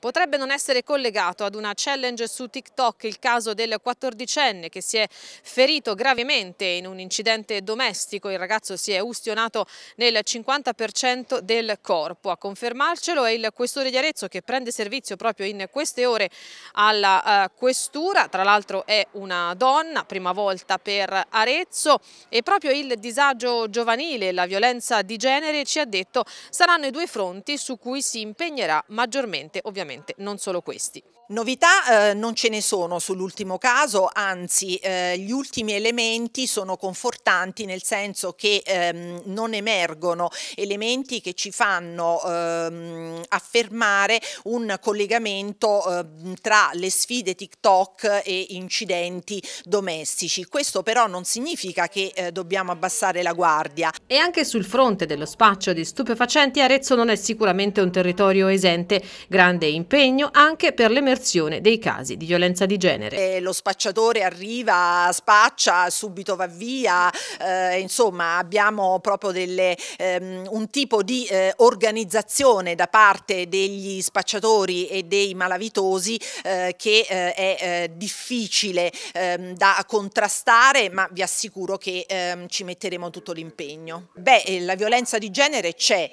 Potrebbe non essere collegato ad una challenge su TikTok il caso del 14enne che si è ferito gravemente in un incidente domestico. Il ragazzo si è ustionato nel 50% del corpo. A confermarcelo è il questore di Arezzo che prende servizio proprio in queste ore alla eh, questura. Tra l'altro è una donna, prima volta per Arezzo e proprio il disagio giovanile e la violenza di genere ci ha detto saranno i due fronti su cui si impegnerà maggiormente ovviamente ovviamente non solo questi. Novità eh, non ce ne sono sull'ultimo caso, anzi eh, gli ultimi elementi sono confortanti nel senso che ehm, non emergono elementi che ci fanno ehm, affermare un collegamento ehm, tra le sfide TikTok e incidenti domestici. Questo però non significa che eh, dobbiamo abbassare la guardia. E anche sul fronte dello spaccio di stupefacenti Arezzo non è sicuramente un territorio esente, grande impegno anche per l'emergenza ricostruzione dei casi di violenza di genere. E eh, lo spacciatore arriva, spaccia, subito va via, eh, insomma abbiamo proprio delle, ehm, un tipo di eh, organizzazione da parte degli spacciatori e dei malavitosi eh, che eh, è eh, difficile ehm, da contrastare ma vi assicuro che ehm, ci metteremo tutto l'impegno. Beh, la violenza di genere c'è,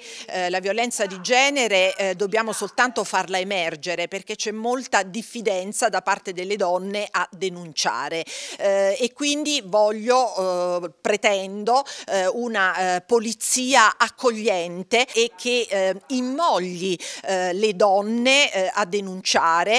la violenza di genere dobbiamo soltanto farla emergere perché c'è molta certa diffidenza da parte delle donne a denunciare eh, e quindi voglio, eh, pretendo eh, una eh, polizia accogliente e che eh, immogli eh, le donne a denunciare.